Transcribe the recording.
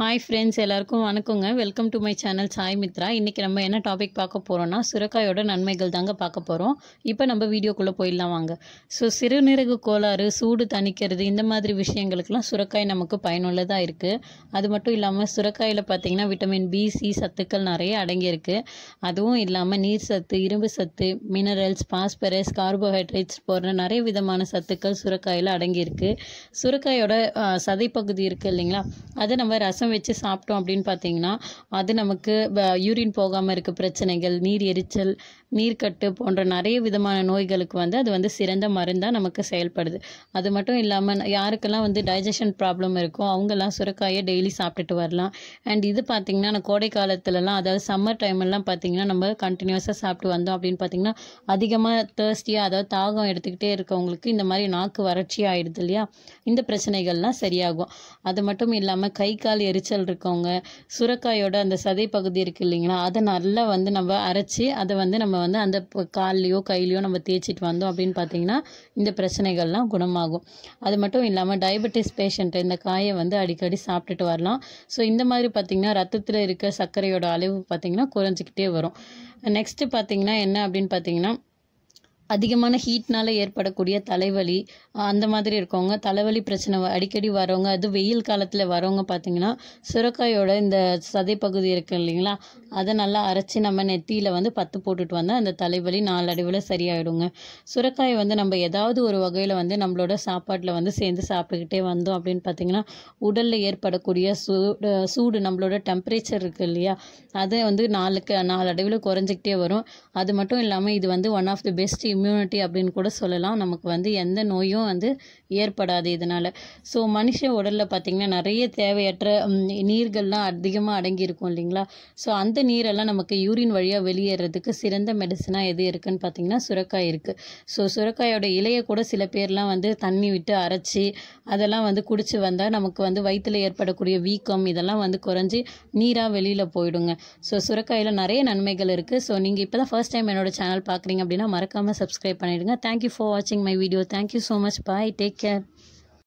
hi friends எல்லாருக்கும் வணக்கங்க welcome to my channel Sai Mitra இன்றைக்கி நம்ம என்ன டாபிக் பார்க்க போகிறோன்னா சுரக்காயோட நன்மைகள் தாங்க பார்க்க போகிறோம் இப்போ நம்ம வீடியோக்குள்ளே போயிடலாம் வாங்க ஸோ சிறுநீரக கோளாறு சூடு தணிக்கிறது இந்த மாதிரி விஷயங்களுக்கெல்லாம் சுரக்காய் நமக்கு பயனுள்ளதாக இருக்குது அது மட்டும் இல்லாமல் சுரக்காயில் பார்த்திங்கன்னா விட்டமின் பி சி சத்துக்கள் நிறைய அடங்கியிருக்கு அதுவும் இல்லாமல் நீர் சத்து இரும்பு சத்து மினரல்ஸ் பாஸ்பரஸ் கார்போஹைட்ரேட்ஸ் போன்ற நிறைய விதமான சத்துக்கள் சுரக்காயில் அடங்கியிருக்கு சுரக்காயோட சதைப்பகுதி இருக்குது இல்லைங்களா அதை நம்ம ரசம் ரசம் வச்சு சாப்பிட்டோம் அப்படின்னு பார்த்தீங்கன்னா அது நமக்கு யூரின் போகாமல் இருக்க பிரச்சனைகள் நீர் எரிச்சல் நீர்க்கட்டு போன்ற நிறைய விதமான நோய்களுக்கு வந்து அது வந்து சிறந்த மருந்தாக நமக்கு செயல்படுது அது மட்டும் இல்லாமல் யாருக்கெல்லாம் வந்து டைஜஷன் ப்ராப்ளம் இருக்கோ அவங்கெல்லாம் சுரக்காயை டெய்லி சாப்பிட்டுட்டு வரலாம் அண்ட் இது பார்த்திங்கன்னா நான் கோடை காலத்துலலாம் அதாவது சம்மர் டைம்லாம் பார்த்திங்கன்னா நம்ம கண்டினியூஸாக சாப்பிட்டு வந்தோம் அப்படின்னு பார்த்திங்கன்னா அதிகமாக தேர்ஸ்டியாக அதாவது தாகம் எடுத்துக்கிட்டே இருக்கவங்களுக்கு இந்த மாதிரி நாக்கு வறட்சி ஆகிடுது இல்லையா இந்த பிரச்சனைகள்லாம் சரியாகும் அது மட்டும் இல்லாமல் கை கால் எரிச்சல் இருக்கவங்க சுரக்காயோட அந்த சதை பகுதி இருக்குது இல்லைங்களா அதை நல்லா வந்து நம்ம அரைச்சி அதை வந்து நம்ம வந்து அந்த கால்லையோ கையிலையோ நம்ம தேய்ச்சிட்டு வந்தோம் அப்படின்னு பார்த்தீங்கன்னா இந்த பிரச்சனைகள்லாம் குணமாகும் அது மட்டும் இல்லாமல் டயபெட்டிஸ் பேஷண்ட்டு இந்த காயை வந்து அடிக்கடி சாப்பிட்டுட்டு வரலாம் ஸோ இந்த மாதிரி பார்த்திங்கன்னா ரத்தத்தில் இருக்க சர்க்கரையோட அளவு பார்த்திங்கன்னா குறைஞ்சிக்கிட்டே வரும் நெக்ஸ்ட்டு பார்த்திங்கன்னா என்ன அப்படின்னு பார்த்திங்கன்னா அதிகமான ஹீட்னால் ஏற்படக்கூடிய தலைவலி அந்த மாதிரி இருக்கவங்க தலைவலி பிரச்சனை அடிக்கடி வரவங்க அது வெயில் காலத்தில் வரவங்க பார்த்தீங்கன்னா சுரக்காயோட இந்த சதைப்பகுதி இருக்கு இருக்குது இல்லைங்களா அதை நல்லா அரைச்சி நம்ம நெத்தியில் வந்து பத்து போட்டுட்டு வந்தால் அந்த தலைவலி நாலடைவில் சரியாயிடுங்க சுரக்காய் வந்து நம்ம ஏதாவது ஒரு வகையில் வந்து நம்மளோட சாப்பாட்டில் வந்து சேர்ந்து சாப்பிட்டுக்கிட்டே வந்தோம் அப்படின்னு பார்த்திங்கன்னா உடலில் ஏற்படக்கூடிய சூடு சூடு நம்மளோட டெம்பரேச்சர் இருக்குது இல்லையா அதை வந்து நாளுக்கு நாலடைவில் குறைஞ்சிக்கிட்டே வரும் அது மட்டும் இல்லாமல் இது வந்து one of the best immunity அப்படின்னு கூட சொல்லலாம் நமக்கு வந்து எந்த நோயும் வந்து ஏற்படாது இதனால் ஸோ மனுஷ உடலில் பார்த்திங்கன்னா நிறைய தேவையற்ற நீர்கள்லாம் அதிகமாக அடங்கியிருக்கும் இல்லைங்களா ஸோ அந்த நீரெல்லாம் நமக்கு யூரின் வழியாக வெளியேறதுக்கு சிறந்த மெடிசனாக எது இருக்குதுன்னு பார்த்தீங்கன்னா சுரக்காய் இருக்குது ஸோ சுரக்காயோட இலையை கூட சில பேர்லாம் வந்து தண்ணி விட்டு அரைச்சி அதெல்லாம் வந்து குடிச்சு வந்தால் நமக்கு வந்து வயிற்றில் ஏற்படக்கூடிய வீக்கம் இதெல்லாம் வந்து குறைஞ்சி நீராக வெளியில் போயிடுங்க ஸோ சுரக்காயில் நிறைய நன்மைகள் இருக்குது ஸோ நீங்கள் இப்போ தான் ஃபர்ஸ்ட் டைம் என்னோடய சேனல் பார்க்குறீங்க அப்படின்னா மறக்காமல் சப்ஸ்கிரைப் பண்ணிவிடுங்க தேங்க்யூ ஃபார் வாட்சிங் my video thank you so much bye take care